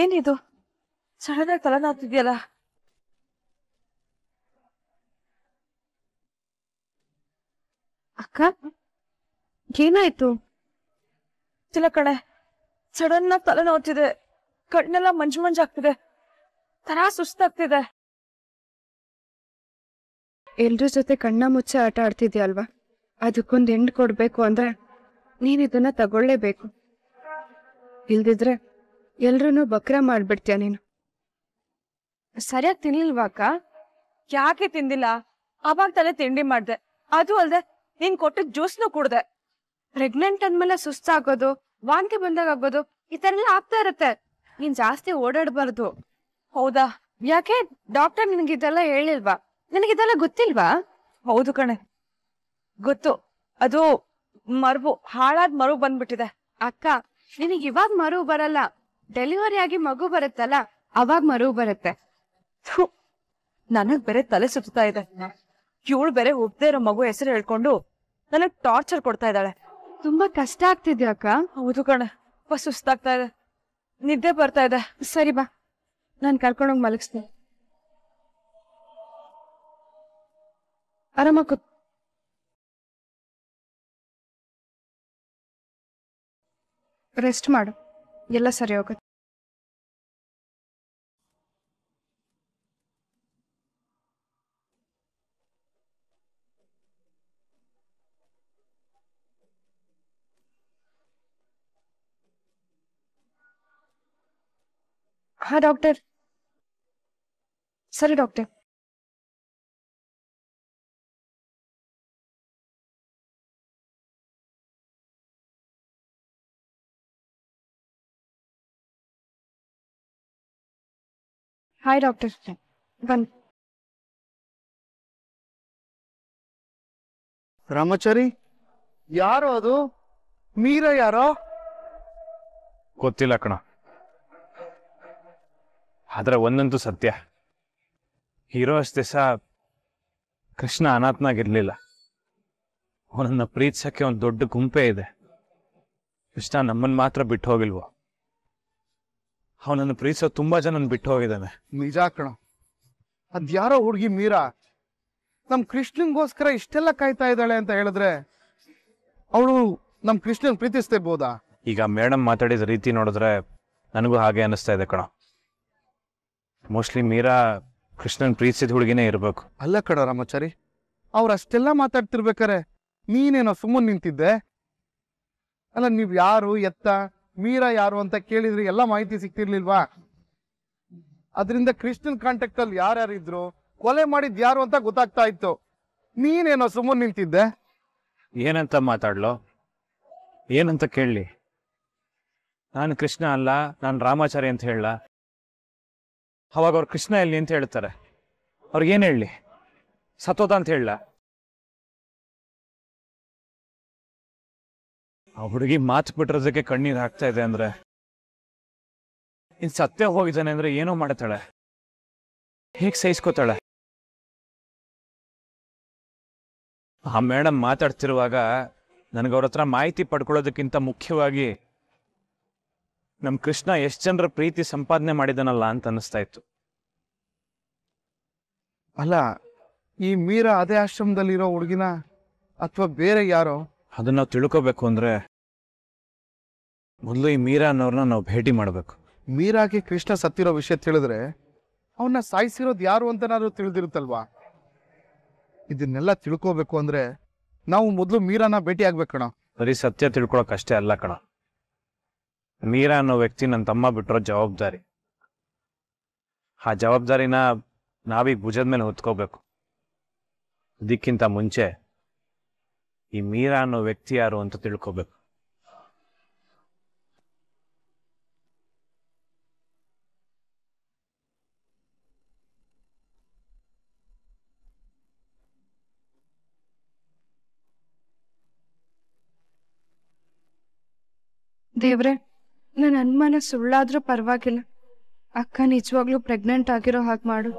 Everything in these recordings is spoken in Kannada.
ಏನಿದು ಸಡನ್ ಆಗಿ ತಲೆನಾಗ್ತಿದ್ಯಲ್ಲ ಅಕ್ಕ ಏನಾಯ್ತು ಇಲ್ಲ ಕಣೆ ಸಡನ್ ಆಗಿ ತಲೆ ನೋವ್ತಿದೆ ಕಣ್ಣೆಲ್ಲ ಮಂಜು ಆಗ್ತಿದೆ ತರ ಸುಸ್ತಾಗ್ತಿದೆ ಎಲ್ರ ಜೊತೆ ಕಣ್ಣ ಮುಚ್ಚೆ ಆಟ ಆಡ್ತಿದ್ಯಲ್ವಾ ಅದಕ್ಕೊಂದು ಹೆಂಡ್ ಕೊಡ್ಬೇಕು ಅಂದ್ರೆ ನೀನ್ ಇದನ್ನ ತಗೊಳ್ಳೇಬೇಕು ಇಲ್ದಿದ್ರೆ ಎಲ್ರೂ ಬಕ್ರ ಮಾಡ್ಬಿಡ್ತೀಯ ನೀನು ಸರಿಯಾಗಿ ಅಕ್ಕ ಯಾಕೆ ತಿಂದಿಲ್ಲ ಅವಾಗ ತಲೆ ತಿಂಡಿ ಮಾಡ್ದೆ ಅದು ಅಲ್ದೆ ನೀನ್ ಕೊಟ್ಟಿದ್ ಜ್ಯೂಸ್ನು ಕುಡ್ದೆ ಪ್ರೆಗ್ನೆಂಟ್ ಅಂದ್ಮೇಲೆ ಸುಸ್ತಾಗೋದು ವಾಂತಿ ಬಂದಾಗ ಆಗೋದು ಈ ತರ ಎಲ್ಲ ಆಗ್ತಾ ಇರತ್ತೆ ನೀನ್ ಜಾಸ್ತಿ ಓಡಾಡ್ಬಾರ್ದು ಹೌದಾ ಯಾಕೆ ಡಾಕ್ಟರ್ ನಿನಗಿದೆಲ್ಲ ಹೇಳಿಲ್ವಾ ನಿನಗಿದೆಲ್ಲ ಗೊತ್ತಿಲ್ವಾ ಹೌದು ಕಣೆ ಗೊತ್ತು ಅದು ಮರುಬು ಹಾಳಾದ್ ಮರು ಬಂದ್ಬಿಟ್ಟಿದೆ ಅಕ್ಕ ನಿನಗೆ ಇವಾಗ ಮರು ಬರಲ್ಲ ಡೆಲಿವರಿ ಆಗಿ ಮಗು ಬರುತ್ತಲ್ಲ ಅವಾಗ ಮರು ಬರುತ್ತೆ ನನಗ್ ಬೇರೆ ತಲೆ ಸುತ್ತಾ ಇದೆ ಇವಳು ಬೇರೆ ಒಬ್ದೇ ಇರೋ ಮಗು ಹೆಸರು ಹೇಳ್ಕೊಂಡು ನನಗ್ ಟಾರ್ಚರ್ ಕೊಡ್ತಾ ಇದ್ದಾಳೆ ತುಂಬಾ ಕಷ್ಟ ಆಗ್ತಿದ್ಯಾ ಅಕ್ಕ ಹೌದು ಕಣ ಸುಸ್ತಾಗ್ತಾ ಇದೆ ನಿದ್ದೆ ಬರ್ತಾ ಇದೆ ಸರಿ ಬಾ ನಾನು ಕರ್ಕೊಂಡೋಗ್ ಮಲಗಿಸ್ತೀನಿ ಆರಾಮ ರೆಸ್ಟ್ ಮಾಡು सर ಸರಿ हाँ doctor sir doctor hi doctor ಬನ್ನಿ ರಾಮಾಚಾರಿ ಯಾರು ಅದು ಮೀರಾ ಯಾರೋ ಗೊತ್ತಿಲ್ಲ ಕಣ ಆದ್ರೆ ಒಂದಂತೂ ಸತ್ಯ ಹೀರೋ ಅಷ್ಟು ದಿವಸ ಕೃಷ್ಣ ಅನಾಥನಾಗಿರ್ಲಿಲ್ಲ ಅವನನ್ನ ಪ್ರೀತಿಸಕ್ಕೆ ಒಂದು ದೊಡ್ಡ ಗುಂಪೆ ಇದೆ ಕೃಷ್ಣ ನಮ್ಮನ್ ಮಾತ್ರ ಬಿಟ್ಟು ಹೋಗಿಲ್ವೋ ಅವನನ್ನು ಪ್ರೀತಿಸೋ ತುಂಬಾ ಜನ ಬಿಟ್ಟು ಹೋಗಿದ್ದಾನೆ ನಿಜ ಕಣ ಅದ್ಯಾರೋ ಹುಡುಗಿ ಮೀರಾ ನಮ್ ಕೃಷ್ಣನ್ಗೋಸ್ಕರ ಇಷ್ಟೆಲ್ಲ ಕಾಯ್ತಾ ಇದ್ದಾಳೆ ಅಂತ ಹೇಳಿದ್ರೆ ಅವಳು ನಮ್ ಕೃಷ್ಣನ್ ಪ್ರೀತಿಸ್ತಾ ಇರ್ಬೋದಾ ಈಗ ಮೇಡಮ್ ಮಾತಾಡಿದ ರೀತಿ ನೋಡಿದ್ರೆ ನನಗೂ ಹಾಗೆ ಅನಿಸ್ತಾ ಇದೆ ಕಣ ಮೋಸ್ಟ್ಲಿ ಮೀರಾ ಕೃಷ್ಣನ್ ಪ್ರೀತಿಸಿದ ಹುಡುಗಿನೇ ಇರಬೇಕು ಅಲ್ಲ ಕಣ ರಾಮಾಚಾರಿ ಅವ್ರು ಅಷ್ಟೆಲ್ಲ ಮಾತಾಡ್ತಿರ್ಬೇಕಾರೆ ನೀನೇನೋ ಸುಮ್ಮನೆ ನಿಂತಿದ್ದೆ ಅಲ್ಲ ನೀವ್ ಯಾರು ಎತ್ತ ಮೀರಾ ಯಾರು ಅಂತ ಕೇಳಿದ್ರೆ ಎಲ್ಲ ಮಾಹಿತಿ ಸಿಕ್ತಿರ್ಲಿಲ್ವಾ ಅದರಿಂದ ಕೃಷ್ಣನ್ ಕಾಂಟ್ಯಾಕ್ಟ್ ಅಲ್ಲಿ ಯಾರ್ಯಾರಿದ್ರು ಕೊಲೆ ಮಾಡಿದ್ ಯಾರು ಅಂತ ಗೊತ್ತಾಗ್ತಾ ಇತ್ತು ನೀನೇನೋ ಸುಮ್ಮನೆ ನಿಂತಿದ್ದೆ ಏನಂತ ಮಾತಾಡ್ಲೋ ಏನಂತ ಕೇಳಲಿ ನಾನು ಕೃಷ್ಣ ಅಲ್ಲ ನಾನು ರಾಮಾಚಾರ್ಯ ಅಂತ ಹೇಳ ಅವಾಗ ಅವ್ರು ಕೃಷ್ಣ ಎಲ್ಲಿ ಅಂತ ಹೇಳ್ತಾರೆ ಏನು ಹೇಳಲಿ ಸತೋದ ಅಂತ ಹೇಳ ಆ ಹುಡುಗಿ ಮಾತು ಬಿಟ್ಟಿರೋದಕ್ಕೆ ಕಣ್ಣೀರು ಹಾಕ್ತಾ ಇದೆ ಅಂದ್ರೆ ಇನ್ ಸತ್ಯ ಹೋಗಿದ್ದಾನೆ ಅಂದ್ರೆ ಏನೋ ಮಾಡ್ತಾಳೆ ಹೇಗ್ ಸಹಿಸ್ಕೋತಾಳೆ ಆ ಮೇಡಮ್ ಮಾತಾಡ್ತಿರುವಾಗ ನನಗವ್ರ ಹತ್ರ ಮಾಹಿತಿ ಪಡ್ಕೊಳ್ಳೋದಕ್ಕಿಂತ ಮುಖ್ಯವಾಗಿ ನಮ್ಮ ಕೃಷ್ಣ ಎಷ್ಟು ಜನರ ಪ್ರೀತಿ ಸಂಪಾದನೆ ಮಾಡಿದನಲ್ಲ ಅಂತ ಅನ್ನಿಸ್ತಾ ಇತ್ತು ಅಲ್ಲ ಈ ಮೀರ ಅದೇ ಆಶ್ರಮದಲ್ಲಿರೋ ಹುಡುಗಿನ ಅಥವಾ ಬೇರೆ ಯಾರೋ ಅದನ್ನ ನಾವು ತಿಳ್ಕೋಬೇಕು ಅಂದರೆ ಮೊದಲು ಈ ಮೀರಾ ಅನ್ನೋರನ್ನ ನಾವು ಭೇಟಿ ಮಾಡಬೇಕು ಮೀರಾಗೆ ಕೃಷ್ಣ ಸತ್ತಿರೋ ವಿಷಯ ತಿಳಿದ್ರೆ ಅವನ್ನ ಸಾಯಿಸಿರೋದು ಯಾರು ಅಂತನಾದ್ರೂ ತಿಳಿದಿರುತ್ತಲ್ವಾ ಇದನ್ನೆಲ್ಲ ತಿಳ್ಕೋಬೇಕು ಅಂದ್ರೆ ನಾವು ಮೊದಲು ಮೀರಾನ ಭೇಟಿ ಆಗ್ಬೇಕು ಕಣ ಬರೀ ಸತ್ಯ ತಿಳ್ಕೊಳಕ್ ಅಷ್ಟೇ ಅಲ್ಲ ಕಣ ಮೀರಾ ಅನ್ನೋ ವ್ಯಕ್ತಿ ನನ್ನ ತಮ್ಮ ಬಿಟ್ಟಿರೋ ಜವಾಬ್ದಾರಿ ಆ ಜವಾಬ್ದಾರಿನ ನಾವೀಗ ಭುಜದ ಮೇಲೆ ಹೊತ್ಕೋಬೇಕು ಅದಕ್ಕಿಂತ ಮುಂಚೆ ಈ ಮೀರಾ ಅನ್ನೋ ವ್ಯಕ್ತಿ ಯಾರು ಅಂತ ತಿಳ್ಕೊಬೇಕು ದೇವ್ರೆ ನನ್ನ ಅನುಮಾನ ಸುಳ್ಳಾದ್ರೂ ಪರವಾಗಿಲ್ಲ ಅಕ್ಕ ನಿಜವಾಗ್ಲೂ ಪ್ರೆಗ್ನೆಂಟ್ ಆಗಿರೋ ಹಾಗೆ ಮಾಡು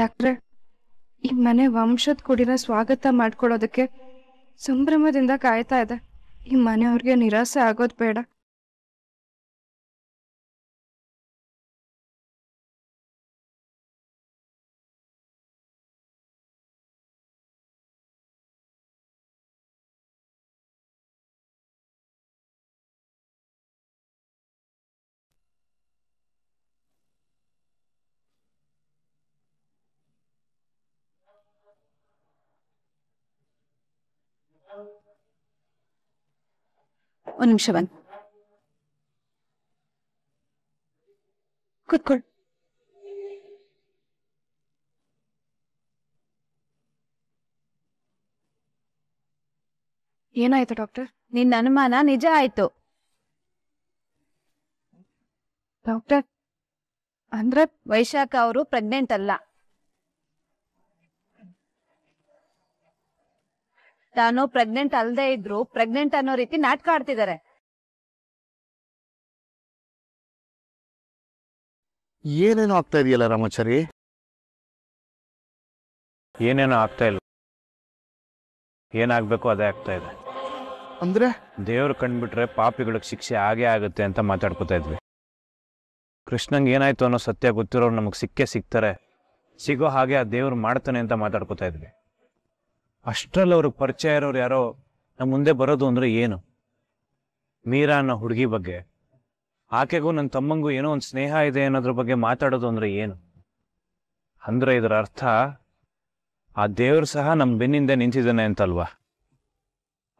ಯಾಕ್ರೆ ಈ ಮನೆ ವಂಶದ ಕುಡಿನ ಸ್ವಾಗತ ಮಾಡ್ಕೊಳ್ಳೋದಕ್ಕೆ ಸಂಭ್ರಮದಿಂದ ಕಾಯ್ತಾ ಇದೆ ಈ ಮನೆಯವ್ರಿಗೆ ನಿರಾಸೆ ಆಗೋದು ಬೇಡ ಒಂದ್ ನಿಮಿಷ ಬಂದ್ ಕುತ್ಕೊಳ್ ಏನಾಯ್ತು ಡಾಕ್ಟರ್ ನಿನ್ನ ಅನುಮಾನ ನಿಜ ಆಯ್ತು ಡಾಕ್ಟರ್ ಅಂದ್ರೆ ವೈಶಾಖ ಅವರು ಪ್ರೆಗ್ನೆಂಟ್ ಅಲ್ಲ ತಾನು ಪ್ರೆಗ್ನೆಂಟ್ ಅಲ್ದೇ ಇದ್ರು ಪ್ರೆಗ್ನೆಂಟ್ ಅನ್ನೋ ರೀತಿ ನಾಟಕ ಆಡ್ತಿದ್ದಾರೆ ಏನೇನು ಆಗ್ತಾ ಇದೆಯಲ್ಲ ರಾಮಾಚಾರಿ ಏನೇನೋ ಆಗ್ತಾ ಇಲ್ಲ ಏನಾಗ್ಬೇಕು ಅದೇ ಆಗ್ತಾ ಇದೆ ಅಂದ್ರೆ ದೇವ್ರು ಕಂಡ್ಬಿಟ್ರೆ ಪಾಪಿಗಳಿಗೆ ಶಿಕ್ಷೆ ಆಗೇ ಆಗುತ್ತೆ ಅಂತ ಮಾತಾಡ್ಕೊತಾ ಇದ್ವಿ ಕೃಷ್ಣಂಗೆ ಏನಾಯ್ತು ಅನ್ನೋ ಸತ್ಯ ಗೊತ್ತಿರೋರು ನಮಗೆ ಸಿಕ್ಕೇ ಸಿಗ್ತಾರೆ ಸಿಗೋ ಹಾಗೆ ಆ ದೇವ್ರು ಮಾಡ್ತಾನೆ ಅಂತ ಮಾತಾಡ್ಕೊತಾ ಇದ್ವಿ ಅಷ್ಟರಲ್ಲಿ ಅವ್ರಿಗೆ ಪರಿಚಯ ಇರೋರು ಯಾರೋ ನಮ್ಮ ಮುಂದೆ ಬರೋದು ಅಂದರೆ ಏನು ಮೀರಾ ಅನ್ನೋ ಹುಡುಗಿ ಬಗ್ಗೆ ಆಕೆಗೂ ನನ್ನ ತಮ್ಮಂಗೂ ಏನೋ ಒಂದು ಸ್ನೇಹ ಇದೆ ಅನ್ನೋದ್ರ ಬಗ್ಗೆ ಮಾತಾಡೋದು ಅಂದರೆ ಏನು ಅಂದರೆ ಇದರ ಅರ್ಥ ಆ ದೇವರು ಸಹ ನಮ್ಮ ಬೆನ್ನಿಂದ ನಿಂತಿದ್ದಾನೆ ಅಂತಲ್ವಾ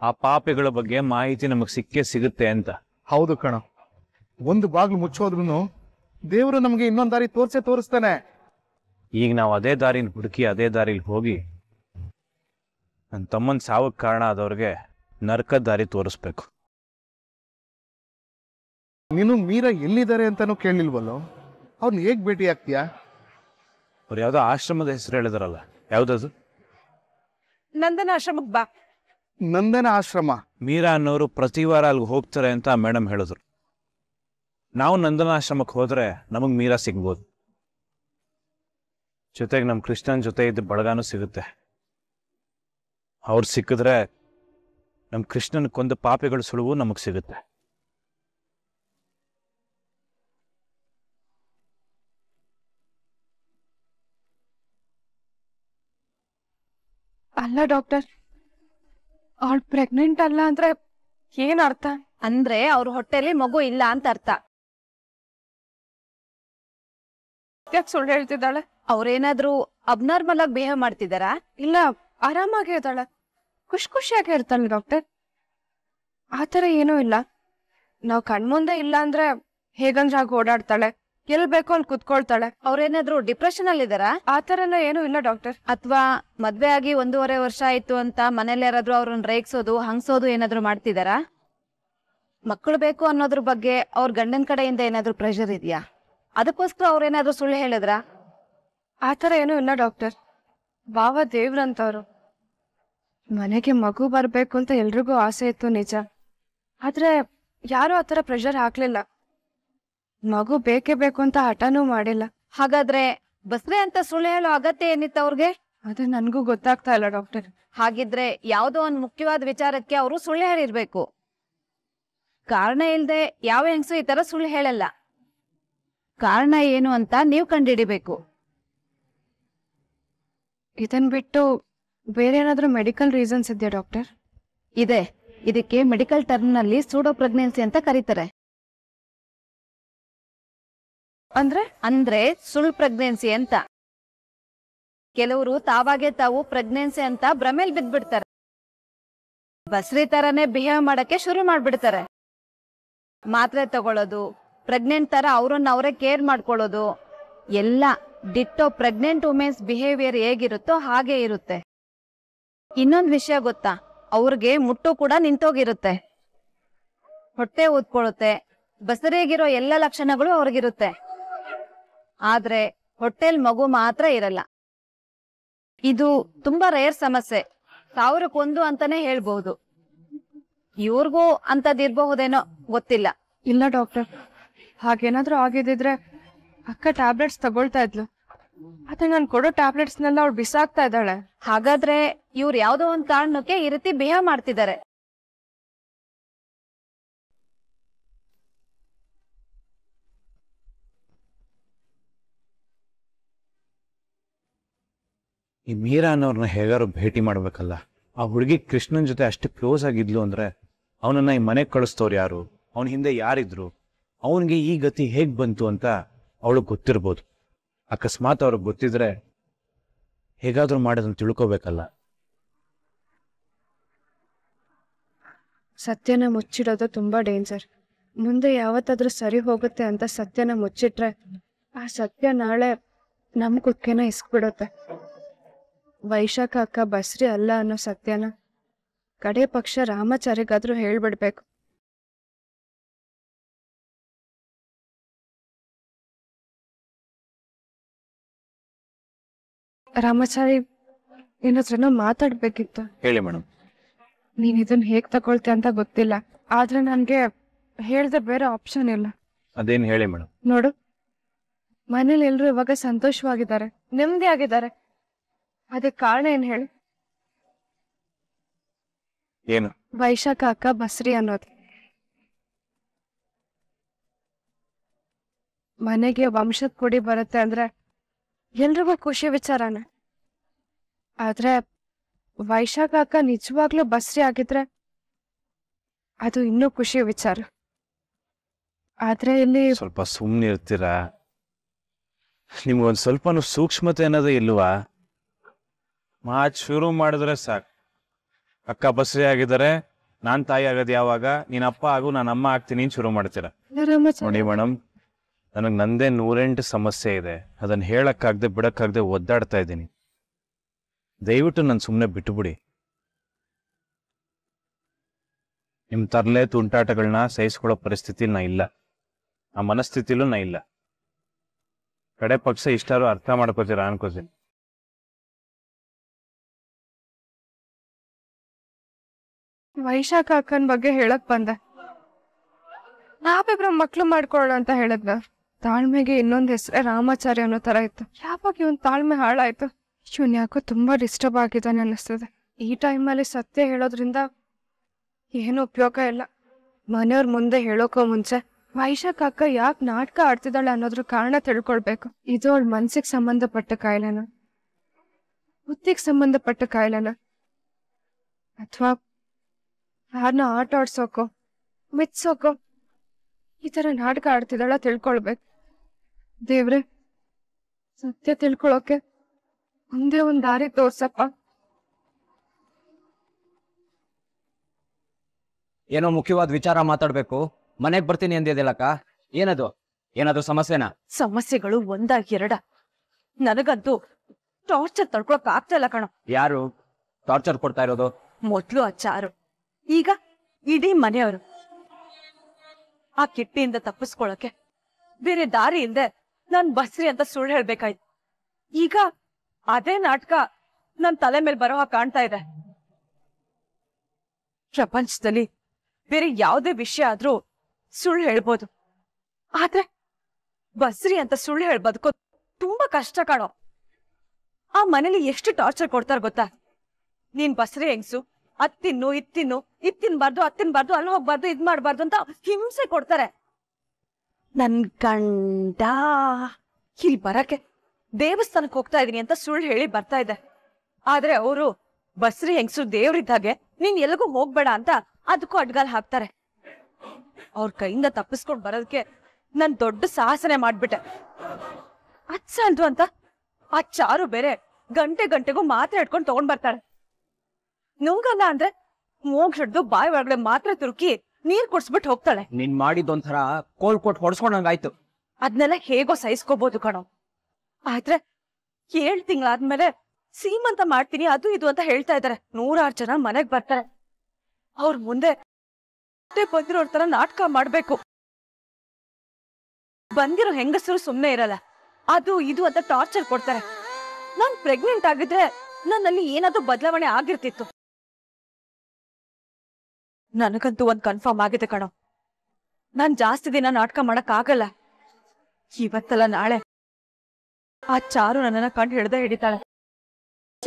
ಆ ಪಾಪಿಗಳ ಬಗ್ಗೆ ಮಾಹಿತಿ ನಮಗೆ ಸಿಕ್ಕೇ ಸಿಗುತ್ತೆ ಅಂತ ಹೌದು ಕಣ ಒಂದು ಬಾಗಿಲು ಮುಚ್ಚೋದ್ರೂ ದೇವರು ನಮಗೆ ಇನ್ನೊಂದು ದಾರಿ ತೋರಿಸೇ ತೋರಿಸ್ತಾನೆ ಈಗ ನಾವು ಅದೇ ದಾರಿನ ಹುಡುಕಿ ಅದೇ ದಾರಿಲಿ ಹೋಗಿ ನನ್ನ ತಮ್ಮನ ಸಾವಕ್ಕೆ ಕಾರಣ ಆದವ್ರಿಗೆ ನರ್ಕ ದಾರಿ ತೋರಿಸ್ಬೇಕು ನೀನು ಮೀರಾ ಎಲ್ಲಿದ್ದಾರೆ ಅಂತಾನೂ ಕೇಳಿಲ್ವಲ್ಲೋ ಅವ್ರನ್ನ ಹೇಗೆ ಭೇಟಿ ಆಗ್ತೀಯಾ ಅವ್ರು ಯಾವುದೋ ಆಶ್ರಮದ ಹೆಸರು ಹೇಳಿದಾರಲ್ಲ ಯಾವುದದು ನಂದನ ಆಶ್ರಮಕ್ಕೆ ಬಾ ನಂದನ ಆಶ್ರಮ ಮೀರಾ ಅನ್ನೋರು ಪ್ರತಿ ವಾರ ಅಲ್ಲಿಗೆ ಹೋಗ್ತಾರೆ ಅಂತ ಮೇಡಮ್ ಹೇಳಿದ್ರು ನಾವು ನಂದನ ಆಶ್ರಮಕ್ಕೆ ಹೋದ್ರೆ ನಮಗೆ ಮೀರಾ ಸಿಗ್ಬೋದು ಜೊತೆಗೆ ನಮ್ಮ ಕೃಷ್ಣನ ಜೊತೆ ಇದ್ದ ಬಳಗಾನೂ ಸಿಗುತ್ತೆ ಅವ್ರು ಸಿಕ್ಕಿದ್ರೆ ನಮ್ಮ ಕೃಷ್ಣನ ಕೊಂದ ಪಾಪಿಗಳ ಸುಳುವು ನಮಗೆ ಸಿಗುತ್ತೆ ಅಲ್ಲ ಡಾಕ್ಟರ್ ಅವಳು ಪ್ರೆಗ್ನೆಂಟ್ ಅಲ್ಲ ಅಂದ್ರೆ ಏನ್ ಅರ್ಥ ಅಂದ್ರೆ ಅವ್ರ ಹೊಟ್ಟೆಲಿ ಮಗು ಇಲ್ಲ ಅಂತ ಅರ್ಥ ಸುಳ್ಳು ಹೇಳ್ತಿದ್ದಾಳೆ ಅವ್ರೇನಾದ್ರೂ ಅಬ್ನಾರ್ಮಲ್ ಆಗಿ ಬಿಹೇವ್ ಮಾಡ್ತಿದ್ದಾರಾ ಇಲ್ಲ ಆರಾಮಾಗಿ ಹೇಳ್ತಾಳೆ ಖುಷಿ ಖುಷಿಯಾಗಿ ಇರ್ತಾನೆ ಡಾಕ್ಟರ್ ಆ ಥರ ಏನೂ ಇಲ್ಲ ನಾವು ಕಣ್ಮುಂದೆ ಇಲ್ಲ ಅಂದ್ರೆ ಹೇಗಂದ್ರೆ ಹಾಗೆ ಓಡಾಡ್ತಾಳೆ ಎಲ್ ಬೇಕೋ ಅಲ್ಲಿ ಕುತ್ಕೊಳ್ತಾಳೆ ಏನಾದ್ರು ಡಿಪ್ರೆಷನ್ ಅಲ್ಲಿ ಇದಾರಾ ಆ ಥರ ಏನೂ ಇಲ್ಲ ಡಾಕ್ಟರ್ ಅಥವಾ ಮದ್ವೆ ಆಗಿ ಒಂದೂವರೆ ವರ್ಷ ಆಯ್ತು ಅಂತ ಮನೇಲಿ ಯಾರಾದ್ರೂ ಅವ್ರನ್ನ ರೇಗ್ಸೋದು ಹಂಗ್ಸೋದು ಏನಾದ್ರು ಮಾಡ್ತಿದಾರಾ ಮಕ್ಕಳು ಬೇಕು ಅನ್ನೋದ್ರ ಬಗ್ಗೆ ಅವ್ರ ಗಂಡನ ಕಡೆಯಿಂದ ಏನಾದ್ರು ಪ್ರೆಷರ್ ಇದೆಯಾ ಅದಕ್ಕೋಸ್ಕರ ಅವ್ರೇನಾದ್ರೂ ಸುಳ್ಳು ಹೇಳಿದ್ರಾ ಆ ಥರ ಏನೂ ಇಲ್ಲ ಡಾಕ್ಟರ್ ಬಾವಾ ದೇವ್ರಂತವ್ರು ಮನೆಗೆ ಮಗು ಬರ್ಬೇಕು ಅಂತ ಎಲ್ರಿಗೂ ಆಸೆ ಇತ್ತು ನಿಜ ಆದ್ರೆ ಯಾರು ಆತರ ಪ್ರೆಷರ್ ಹಾಕ್ಲಿಲ್ಲ ಮಗು ಬೇಕೇ ಬೇಕು ಅಂತ ಹಠನೂ ಮಾಡಿಲ್ಲ ಹಾಗಾದ್ರೆ ಬಸ್ರೆ ಅಂತ ಸುಳ್ಳು ಹೇಳೋ ಅಗತ್ಯ ಏನಿತ್ತು ಅವ್ರಿಗೆ ಅದು ನನ್ಗೂ ಗೊತ್ತಾಗ್ತಾ ಇಲ್ಲ ಡಾಕ್ಟರ್ ಹಾಗಿದ್ರೆ ಯಾವುದೋ ಒಂದು ಮುಖ್ಯವಾದ ವಿಚಾರಕ್ಕೆ ಅವರು ಸುಳ್ಳು ಹೇಳಿರ್ಬೇಕು ಕಾರಣ ಇಲ್ಲದೆ ಯಾವ ಹೆಂಗಸು ಈ ತರ ಸುಳ್ಳು ಹೇಳಲ್ಲ ಕಾರಣ ಏನು ಅಂತ ನೀವು ಕಂಡಿಡಿಬೇಕು ಇದನ್ ಬಿಟ್ಟು ಬೇರೆ ಏನಾದರೂ ಮೆಡಿಕಲ್ ರೀಸನ್ಸ್ ಇದೆಯಾ ಡಾಕ್ಟರ್ ಇದೆ ಇದಕ್ಕೆ ಮೆಡಿಕಲ್ ಟರ್ಮ್ನಲ್ಲಿ ಸೂಡೋ ಪ್ರೆಗ್ನೆನ್ಸಿ ಅಂತ ಕರೀತಾರೆ ಅಂದ್ರೆ ಅಂದ್ರೆ ಸುಳ್ಳು ಪ್ರೆಗ್ನೆನ್ಸಿ ಅಂತ ಕೆಲವರು ತಾವಾಗೆ ತಾವು ಪ್ರೆಗ್ನೆನ್ಸಿ ಅಂತ ಭ್ರಮೇಲ್ ಬಿದ್ದ್ಬಿಡ್ತಾರೆ ಬಸ್ರಿ ತರನೇ ಬಿಹೇವ್ ಮಾಡಕ್ಕೆ ಶುರು ಮಾಡ್ಬಿಡ್ತಾರೆ ಮಾತ್ರೆ ತಗೊಳ್ಳೋದು ಪ್ರೆಗ್ನೆಂಟ್ ತರ ಅವ್ರನ್ನ ಅವರೇ ಕೇರ್ ಮಾಡ್ಕೊಳ್ಳೋದು ಎಲ್ಲ ಡಿಟ್ಟೋ ಪ್ರೆಗ್ನೆಂಟ್ ವುಮೆನ್ಸ್ ಬಿಹೇವಿಯರ್ ಹೇಗಿರುತ್ತೋ ಹಾಗೆ ಇರುತ್ತೆ ಇನ್ನೊಂದ್ ವಿಷಯ ಗೊತ್ತಾ ಅವ್ರಿಗೆ ಮುಟ್ಟು ಕೂಡ ನಿಂತೋಗಿರುತ್ತೆ ಹೊಟ್ಟೆ ಊದ್ಕೊಳ್ಳುತ್ತೆ ಬಸರಿಗಿರೋ ಎಲ್ಲ ಲಕ್ಷಣಗಳು ಅವ್ರಿಗಿರುತ್ತೆ ಆದ್ರೆ ಹೊಟ್ಟೆಲ್ ಮಗು ಮಾತ್ರ ಇರಲ್ಲ ಇದು ತುಂಬಾ ರೇರ್ ಸಮಸ್ಯೆ ಸಾವಿರಕ್ಕೊಂದು ಅಂತಾನೆ ಹೇಳ್ಬಹುದು ಇವ್ರಿಗೂ ಅಂತದಿರ್ಬಹುದೇನೋ ಗೊತ್ತಿಲ್ಲ ಇಲ್ಲ ಡಾಕ್ಟರ್ ಹಾಗೇನಾದ್ರೂ ಆಗಿದ್ದಿದ್ರೆ ಅಕ್ಕ ಟ್ಯಾಬ್ಲೆಟ್ಸ್ ತಗೊಳ್ತಾ ಇದ್ಲು ಆದ್ರೆ ನಾನ್ ಕೊಡೋ ನೆಲ್ಲ ಅವ್ಳು ಬಿಸಾಕ್ತಾ ಇದ್ದಾಳೆ ಹಾಗಾದ್ರೆ ಇವ್ರು ಯಾವ್ದೋ ಒಂದ್ ಕಾರಣಕ್ಕೆ ಈ ರೀತಿ ಬಿಹೇವ್ ಮಾಡ್ತಿದ್ದಾರೆ ಈ ಮೀರಾ ಅನ್ನೋರ್ನ ಹೇಗಾರು ಭೇಟಿ ಮಾಡ್ಬೇಕಲ್ಲ ಆ ಹುಡುಗಿ ಕೃಷ್ಣನ್ ಜೊತೆ ಅಷ್ಟು ಕ್ಲೋಸ್ ಆಗಿದ್ಲು ಅಂದ್ರೆ ಅವನನ್ನ ಈ ಮನೆಗೆ ಕಳಿಸ್ತವ್ರು ಯಾರು ಅವನ ಹಿಂದೆ ಯಾರಿದ್ರು ಅವನಿಗೆ ಈ ಗತಿ ಹೇಗ್ ಬಂತು ಅಂತ ಅವಳು ಗೊತ್ತಿರ್ಬೋದು ಅಕಸ್ಮಾತ್ ಅವ್ರಿಗೆ ಗೊತ್ತಿದ್ರೆ ಹೇಗಾದರೂ ಮಾಡೋದನ್ನು ತಿಳ್ಕೋಬೇಕಲ್ಲ ಸತ್ಯನ ಮುಚ್ಚಿಡೋದು ತುಂಬಾ ಡೇಂಜರ್ ಮುಂದೆ ಯಾವತ್ತಾದ್ರೂ ಸರಿ ಹೋಗುತ್ತೆ ಅಂತ ಸತ್ಯನ ಮುಚ್ಚಿಟ್ರೆ ಆ ಸತ್ಯ ನಾಳೆ ನಮ್ಮ ಕುಕ್ಕೆನ ಇಸ್ಕ್ಬಿಡುತ್ತೆ ವೈಶಾಖ ಅಕ್ಕ ಬಸ್ರಿ ಅಲ್ಲ ಅನ್ನೋ ಸತ್ಯನ ಕಡೆ ಪಕ್ಷ ರಾಮಾಚಾರಿಗಾದ್ರೂ ಹೇಳ್ಬಿಡ್ಬೇಕು ರಾಮಾಚಾರಿ ನಿನ್ನ ಮಾತಾಡ್ಬೇಕಿತ್ತು ಹೇಳಿ ಮೇಡಮ್ ನೀನ್ ಇದನ್ನ ಹೇಗ್ ತಗೊಳ್ತೀಯ ಅಂತ ಗೊತ್ತಿಲ್ಲ ಆದ್ರೆ ನನ್ಗೆ ಹೇಳ್ದೆ ಬೇರೆ ಆಪ್ಷನ್ ಇಲ್ಲ ಅದೇನ್ ಹೇಳಿ ಮೇಡಮ್ ನೋಡು ಮನೇಲಿ ಎಲ್ರು ಇವಾಗ ಸಂತೋಷವಾಗಿದ್ದಾರೆ ನೆಮ್ಮದಿ ಆಗಿದ್ದಾರೆ ಅದಕ್ಕೆ ಕಾರಣ ಏನ್ ಹೇಳಿ ಏನು ವೈಶಾಖ ಅಕ್ಕ ಬಸ್ರಿ ಅನ್ನೋದು ಮನೆಗೆ ವಂಶದ ಕೊಡಿ ಬರುತ್ತೆ ಅಂದ್ರೆ ಎಲ್ರಿಗೂ ಖುಷಿ ವಿಚಾರನೇ ಆದ್ರೆ ವೈಶಾಖ ಅಕ್ಕ ನಿಜವಾಗ್ಲೂ ಬಸ್ರಿ ಆಗಿದ್ರೆ ಅದು ಇನ್ನೂ ಖುಷಿ ವಿಚಾರ ಆದ್ರೆ ಇಲ್ಲಿ ಸ್ವಲ್ಪ ಸುಮ್ಮನೆ ಇರ್ತೀರ ನಿಮ್ಗೊಂದು ಸ್ವಲ್ಪನೂ ಸೂಕ್ಷ್ಮತೆ ಅನ್ನೋದೇ ಇಲ್ವಾ ಮಾತ್ ಶುರು ಮಾಡಿದ್ರೆ ಸಾಕು ಅಕ್ಕ ಬಸ್ರಿ ಆಗಿದ್ದಾರೆ ನಾನ್ ತಾಯಿ ಆಗೋದು ಯಾವಾಗ ನೀನ್ ಅಪ್ಪ ಹಾಗೂ ನಾನು ಅಮ್ಮ ಆಗ್ತೀನಿ ಶುರು ಮಾಡ್ತೀರಾ ನೋಡಿ ಮೇಡಮ್ ನನಗೆ ನಂದೇ ನೂರೆಂಟು ಸಮಸ್ಯೆ ಇದೆ ಅದನ್ನು ಹೇಳೋಕ್ಕಾಗದೆ ಬಿಡೋಕ್ಕಾಗದೆ ಒದ್ದಾಡ್ತಾ ಇದ್ದೀನಿ ದಯವಿಟ್ಟು ನಾನು ಸುಮ್ಮನೆ ಬಿಟ್ಟುಬಿಡಿ ನಿಮ್ಮ ತರಲೆ ತುಂಟಾಟಗಳನ್ನ ಸಹಿಸ್ಕೊಳ್ಳೋ ಪರಿಸ್ಥಿತಿ ನಾ ಇಲ್ಲ ಆ ಮನಸ್ಥಿತಿಲೂ ನಾ ಇಲ್ಲ ಕಡೆ ಪಕ್ಷ ಇಷ್ಟಾರು ಅರ್ಥ ಮಾಡ್ಕೋತೀರ ಅನ್ಕೋತೀನಿ ವೈಶಾಖ ಅಕ್ಕನ ಬಗ್ಗೆ ಹೇಳಕ್ ಬಂದೆ ನಾವಿಬ್ರ ಮಕ್ಳು ಮಾಡ್ಕೊಳ್ಳೋ ಅಂತ ಹೇಳಿದ್ನ ತಾಳ್ಮೆಗೆ ಇನ್ನೊಂದು ಹೆಸರೇ ರಾಮಾಚಾರ್ಯ ಅನ್ನೋ ತರ ಇತ್ತು ಯಾವಾಗ ಇವನ್ ತಾಳ್ಮೆ ಹಾಳಾಯ್ತು ಇವನ್ ಯಾಕೋ ತುಂಬಾ ಡಿಸ್ಟರ್ಬ್ ಆಗಿದ್ದಾನೆ ಅನ್ನಿಸ್ತದೆ ಈ ಟೈಮಲ್ಲಿ ಸತ್ಯ ಹೇಳೋದ್ರಿಂದ ಏನು ಉಪಯೋಗ ಇಲ್ಲ ಮನೆಯವ್ರ ಮುಂದೆ ಹೇಳೋಕೋ ಮುಂಚೆ ವೈಶಾಖ್ ಅಕ್ಕ ಯಾಕೆ ನಾಟಕ ಆಡ್ತಿದ್ದಾಳೆ ಅನ್ನೋದ್ರ ಕಾರಣ ತಿಳ್ಕೊಳ್ಬೇಕು ಇದು ಅವಳ ಮನ್ಸಿಗೆ ಸಂಬಂಧಪಟ್ಟ ಕಾಯಿಲೆನ ಬುತ್ತಿಗೆ ಸಂಬಂಧಪಟ್ಟ ಕಾಯಿಲೆನ ಅಥವಾ ಯಾರನ್ನ ಆಟ ಆಡ್ಸೋಕೋ ಮೆಚ್ಸೋಕೋ ಈ ತರ ನಾಟಕ ಆಡ್ತಿದ್ದಾಳ ತಿಳ್ಕೊಳ್ಬೇಕು ದೇವ್ರೆ ಸತ್ಯ ತಿಳ್ಕೊಳೋಕೆ ಒಂದೇ ಒಂದ್ ದಾರಿ ತೋರ್ಸಪ್ಪ ಏನೋ ಮುಖ್ಯವಾದ ವಿಚಾರ ಮಾತಾಡ್ಬೇಕು ಮನೆಗ್ ಬರ್ತೀನಿ ಎಂದಿದ್ದಿಲ್ಲಕ್ಕ ಏನದು ಏನಾದ್ರು ಸಮಸ್ಯೆನಾ ಸಮಸ್ಯೆಗಳು ಒಂದ ಎರಡ ನನಗಂತೂ ಟಾರ್ಚರ್ ತಡ್ಕೊಳಕ್ ಆಗ್ತಾ ಇಲ್ಲ ಕಣ ಯಾರು ಟಾರ್ಚರ್ ಕೊಡ್ತಾ ಇರೋದು ಮೊದ್ಲು ಅಚ್ಚಾರು ಈಗ ಇಡೀ ಮನೆಯವರು ಆ ಕಿಟ್ಟಿಯಿಂದ ತಪ್ಪಿಸ್ಕೊಳಕ್ಕೆ ಬೇರೆ ದಾರಿ ಇಲ್ದೆ ನಾನ್ ಬಸ್ರಿ ಅಂತ ಸುಳ್ಳು ಹೇಳ್ಬೇಕಾಯ್ತು ಈಗ ಅದೇ ನಾಟಕ ನನ್ ತಲೆ ಮೇಲೆ ಬರೋ ಕಾಣ್ತಾ ಇದೆ ಪ್ರಪಂಚದಲ್ಲಿ ಬೇರೆ ಯಾವುದೇ ವಿಷಯ ಆದ್ರೂ ಸುಳ್ಳು ಹೇಳ್ಬೋದು ಆದ್ರೆ ಬಸ್ರಿ ಅಂತ ಸುಳ್ಳು ಬದುಕೋ ತುಂಬಾ ಕಷ್ಟ ಕಾಣೋ ಆ ಮನೇಲಿ ಎಷ್ಟು ಟಾರ್ಚರ್ ಕೊಡ್ತಾರ ಗೊತ್ತಾ ನೀನ್ ಬಸ್ರಿ ಹೆಂಗ್ಸು ಅತ್ತಿನ್ನು ಇತ್ತಿನ್ನು ಇತ್ತಿನ್ಬಾರ್ದು ಅತ್ತಿನ್ಬಾರ್ದು ಅಲ್ಲಿ ಹೋಗ್ಬಾರ್ದು ಇದ್ ಮಾಡ್ಬಾರ್ದು ಅಂತ ಹಿಂಸೆ ಕೊಡ್ತಾರೆ ನನ್ ಗಂಡ ಇಲ್ಲಿ ಬರಕ್ಕೆ ದೇವಸ್ಥಾನಕ್ಕೆ ಹೋಗ್ತಾ ಇದೀನಿ ಅಂತ ಸುಳ್ಳು ಹೇಳಿ ಬರ್ತಾ ಇದೆ ಆದ್ರೆ ಅವರು ಬಸ್ರಿ ದೇವ್ರ ದೇವ್ರಿದ್ದಾಗೆ ನೀನ್ ಎಲ್ಲಿಗೂ ಹೋಗ್ಬೇಡ ಅಂತ ಅದಕ್ಕೂ ಅಡ್ಗಾಲ್ ಹಾಕ್ತಾರೆ ಅವ್ರ ಕೈಯಿಂದ ತಪ್ಪಿಸ್ಕೊಂಡ್ ಬರೋದಕ್ಕೆ ನನ್ ದೊಡ್ಡ ಸಾಹಸನೆ ಮಾಡ್ಬಿಟ್ಟೆ ಅಚ್ಚ ಅಂತ ಆ ಚಾರು ಬೇರೆ ಗಂಟೆ ಗಂಟೆಗೂ ಮಾತಾಡ್ಕೊಂಡು ತಗೊಂಡ್ ಬರ್ತಾರೆ ನುಂಗಲ್ಲ ಅಂದ್ರೆ ಮೂಗ್ ಹಿಡ್ದು ಬಾಯಿ ಒಳಗಡೆ ಮಾತ್ರ ತುರುಕಿ ನೀರ್ ಕುಡ್ಸ್ಬಿಟ್ಟು ಹೋಗ್ತಾಳೆ ನೀನ್ ಮಾಡಿದ್ದೊಂಥರ ಕೋಲ್ ಕೊಟ್ ಹೊಡ್ಸ್ಕೊಂಡಂಗಾಯ್ತು ಅದ್ನೆಲ್ಲ ಹೇಗೋ ಸಹಿಸ್ಕೋಬಹುದು ಕಣೋ ಆದ್ರೆ ಏಳ್ ತಿಂಗಳಾದ್ಮೇಲೆ ಸೀಮಂತ ಮಾಡ್ತೀನಿ ಅದು ಇದು ಅಂತ ಹೇಳ್ತಾ ಇದಾರೆ ನೂರಾರು ಜನ ಮನೆಗ್ ಬರ್ತಾರೆ ಅವ್ರ ಮುಂದೆ ಬಂದಿರೋರ್ ತರ ನಾಟಕ ಮಾಡ್ಬೇಕು ಬಂದಿರೋ ಹೆಂಗಸರು ಸುಮ್ನೆ ಇರಲ್ಲ ಅದು ಇದು ಅಂತ ಟಾರ್ಚರ್ ಕೊಡ್ತಾರೆ ನಾನ್ ಪ್ರೆಗ್ನೆಂಟ್ ಆಗಿದ್ರೆ ನನ್ನಲ್ಲಿ ಏನಾದ್ರೂ ಬದಲಾವಣೆ ಆಗಿರ್ತಿತ್ತು ನನಗಂತೂ ಒಂದ್ ಕನ್ಫರ್ಮ್ ಆಗಿದೆ ಕಣೋ ನಾನ್ ಜಾಸ್ತಿ ದಿನ ನಾಟಕ ಮಾಡಕ್ ಆಗಲ್ಲ ಇವತ್ತಲ್ಲ ನಾಳೆ ಆ ಚಾರು ನನ್ನನ್ನ ಕಂಡು ಹಿಡ್ದ ಹಿಡಿತಾಳೆ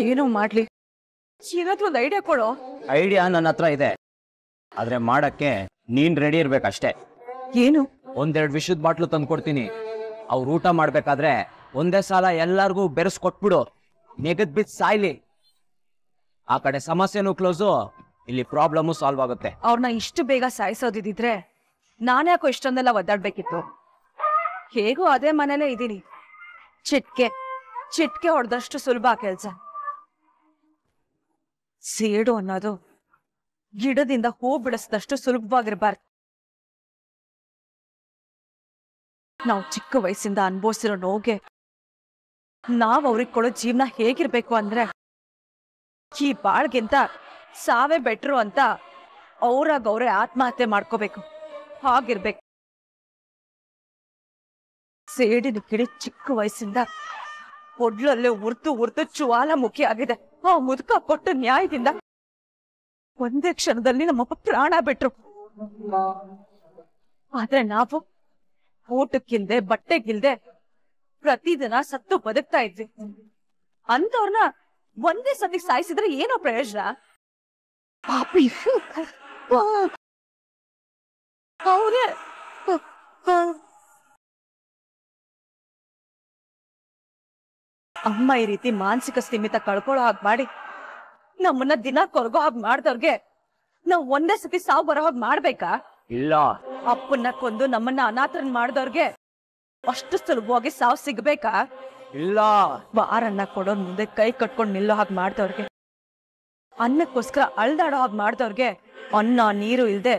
ಏನು ಮಾಡ್ಲಿ ಏನಾದ್ರೂ ಒಂದ್ ಐಡಿಯಾ ಕೊಡು ಐಡಿಯಾ ನನ್ನ ಹತ್ರ ಇದೆ ಆದ್ರೆ ಮಾಡಕ್ಕೆ ನೀನ್ ರೆಡಿ ಇರ್ಬೇಕಷ್ಟೇ ಏನು ಒಂದೆರಡು ವಿಷದ ಬಾಟ್ಲು ಕೊಡ್ತೀನಿ ಅವ್ರು ಊಟ ಮಾಡ್ಬೇಕಾದ್ರೆ ಒಂದೇ ಸಾಲ ಎಲ್ಲಾರ್ಗೂ ಬೆರೆಸ್ ಕೊಟ್ಬಿಡು ನೆಗದ್ ಬಿದ್ದು ಸಾಯ್ಲಿ ಆ ಕಡೆ ಸಮಸ್ಯೆನೂ ಕ್ಲೋಸು ಇಲ್ಲಿ ಪ್ರಾಬ್ಲಮ್ ಸಾಲ್ವ್ ಆಗುತ್ತೆ ಅವ್ರನ್ನ ಇಷ್ಟು ಬೇಗ ಸಾಯಿಸೋದಿದ್ರೆ ಯಾಕೋ ಇಷ್ಟೊಂದೆಲ್ಲ ಒದ್ದಾಡ್ಬೇಕಿತ್ತು ಹೇಗೂ ಅದೇ ಮನೇಲೇ ಇದೀನಿ ಚಿಟ್ಕೆ ಚಿಟ್ಕೆ ಹೊಡೆದಷ್ಟು ಸುಲಭ ಕೆಲ್ಸ ಸೇಡು ಅನ್ನೋದು ಗಿಡದಿಂದ ಹೂ ಬಿಡಿಸಿದಷ್ಟು ಸುಲಭವಾಗಿರ್ಬಾರ್ದು ನಾವು ಚಿಕ್ಕ ವಯಸ್ಸಿಂದ ಅನುಭವಿಸಿರೋ ನೋಗೆ ನಾವ್ ಅವ್ರಿಗೆ ಕೊಡೋ ಜೀವನ ಹೇಗಿರ್ಬೇಕು ಅಂದ್ರೆ ಈ ಬಾಳ್ಗಿಂತ ಸಾವೇ ಬೆಟ್ರು ಅಂತ ಅವ್ರಾಗ ಅವ್ರೇ ಆತ್ಮಹತ್ಯೆ ಮಾಡ್ಕೋಬೇಕು ಹಾಗಿರ್ಬೇಕು ಸೇಡಿನ ಕಿಡಿ ಚಿಕ್ಕ ವಯಸ್ಸಿಂದ ಕೊಡ್ಲಲ್ಲೇ ಉರ್ತು ಉರ್ತು ಮುಖಿ ಆಗಿದೆ ಆ ಮುದುಕ ಕೊಟ್ಟ ನ್ಯಾಯದಿಂದ ಒಂದೇ ಕ್ಷಣದಲ್ಲಿ ನಮ್ಮಪ್ಪ ಪ್ರಾಣ ಬಿಟ್ರು ಆದ್ರೆ ನಾವು ಊಟಕ್ಕಿಲ್ದೆ ಬಟ್ಟೆಗಿಲ್ದೆ ಪ್ರತಿದಿನ ಸತ್ತು ಬದುಕ್ತಾ ಇದ್ವಿ ಅಂತವ್ರನ್ನ ಒಂದೇ ಸತಿ ಸಾಯಿಸಿದ್ರೆ ಏನೋ ಪ್ರಯೋಜನ ಅಮ್ಮ ಈ ರೀತಿ ಮಾನಸಿಕ ಸ್ಥಿಮಿತ ಕಳ್ಕೊಳ್ಳೋ ಹಾಗೆ ಮಾಡಿ ನಮ್ಮನ್ನ ದಿನ ಕೊರಗೋ ಹಾಗೆ ಮಾಡ್ದವ್ರಿಗೆ ನಾವ್ ಒಂದೇ ಸತಿ ಸಾವು ಬರೋ ಹಾಗೆ ಮಾಡ್ಬೇಕಾ ಇಲ್ಲ ಅಪ್ಪನ್ನ ಕೊಂದು ನಮ್ಮನ್ನ ಅನಾಥರನ್ ಮಾಡ್ದವ್ರಿಗೆ ಅಷ್ಟು ಸುಲಭವಾಗಿ ಸಾವು ಸಿಗ್ಬೇಕಾ ಇಲ್ಲ ಬಾರನ್ನ ಕೊಡೋ ಮುಂದೆ ಕೈ ಕಟ್ಕೊಂಡ್ ನಿಲ್ಲೋ ಹಾಗೆ ಮಾಡ್ದವ್ರಿಗೆ ಅನ್ನಕ್ಕೋಸ್ಕರ ಅಳ್ದಾಡೋ ಹಾಗೆ ಮಾಡಿದವ್ರಿಗೆ ಅನ್ನ ನೀರು ಇಲ್ಲದೆ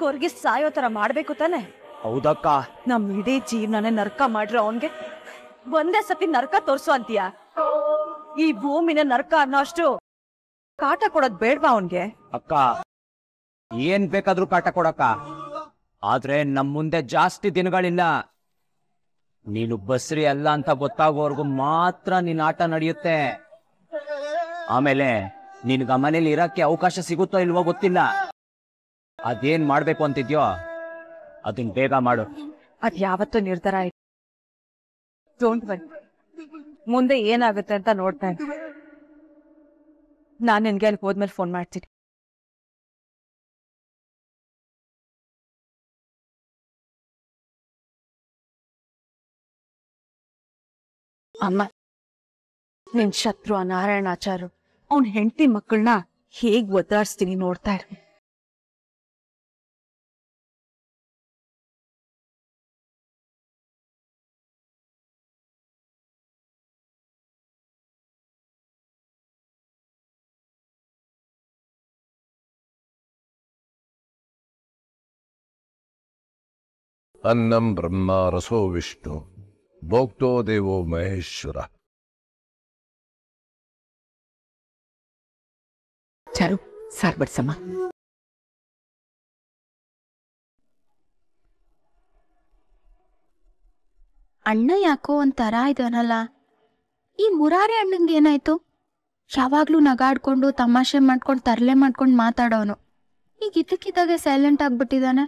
ಕೊರ್ಗಿ ಸಾಯೋ ತರ ಮಾಡ್ಬೇಕು ತಾನೆ ಹೌದಕ್ಕ ನಮ್ ಇಡೀ ಜೀವನನೇ ನರಕ ಮಾಡಿರೋ ಅವನ್ಗೆ ಒಂದೇ ಸತಿ ನರಕ ತೋರ್ಸು ಅಂತೀಯ ಈ ಭೂಮಿನ ನರಕ ಅನ್ನೋ ಅಷ್ಟು ಕಾಟ ಕೊಡೋದ್ ಬೇಡ್ವಾ ಅವನ್ಗೆ ಅಕ್ಕ ಏನ್ ಬೇಕಾದ್ರೂ ಕಾಟ ಕೊಡಕ್ಕ ಆದ್ರೆ ನಮ್ ಮುಂದೆ ಜಾಸ್ತಿ ದಿನಗಳಿಲ್ಲ ನೀನು ಬಸ್ರಿ ಅಲ್ಲ ಅಂತ ಗೊತ್ತಾಗೋವರೆಗೂ ಮಾತ್ರ ನಿನ್ನ ಆಟ ನಡೆಯುತ್ತೆ ಆಮೇಲೆ ನಿನ್ಗ ಮನೇಲಿ ಇರಕ್ಕೆ ಅವಕಾಶ ಸಿಗುತ್ತೋ ಇಲ್ವೋ ಗೊತ್ತಿಲ್ಲ ಅದೇನ್ ಮಾಡ್ಬೇಕು ಅಂತಿದ್ಯೋ ಅದನ್ ಬೇಗ ಮಾಡು ಅದ್ ಯಾವತ್ತೂ ನಿರ್ಧಾರ ಆಯ್ತು ಮುಂದೆ ಏನಾಗುತ್ತೆ ಅಂತ ನೋಡ್ತೇನೆ ನಾನ್ ನಾನು ನಿನ್ಗೆ ಅಲ್ಲಿ ಹೋದ್ಮೇಲೆ ಫೋನ್ ಮಾಡ್ತೀನಿ ಅಮ್ಮ ನಿನ್ ಶತ್ರು ನಾರಾಯಣಾಚಾರ್ಯ ಅವನ್ ಹೆಂಡತಿ ಮಕ್ಕಳನ್ನ ಹೇಗ್ ಒದ್ದಾಡ್ಸ್ತೀನಿ ನೋಡ್ತಾ ಇರ್ ಅನ್ನಂ ಬ್ರಹ್ಮ ರಸೋ ವಿಷ್ಣು ಭೋಕ್ತೋ ದೇವೋ ಮಹೇಶ್ವರ ಚಾರು ಸಾರ್ బడిసమ్మా ಅಣ್ಣ ಯಾಕೋ ಒಂಥರ ಇದನಲ್ಲ ಈ ಮುರಾರಿ ಅಣ್ಣಂಗೆ ಏನಾಯ್ತು ಯಾವಾಗ್ಲೂ ನಗಾಡ್ಕೊಂಡು ತಮಾಷೆ ಮಾಡ್ಕೊಂಡು ತರಲೆ ಮಾಡ್ಕೊಂಡು ಮಾತಾಡೋನು ಈಗ ಇದಕ್ಕಿದ್ದಾಗ ಸೈಲೆಂಟ್ ಆಗ್ಬಿಟ್ಟಿದ್ದಾನೆ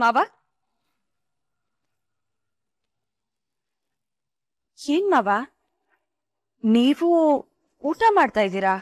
ಮಾವ ಏನ್ ಮಾವ ನೀವು ಊಟ ಮಾಡ್ತಾ ಇದ್ದೀರಾ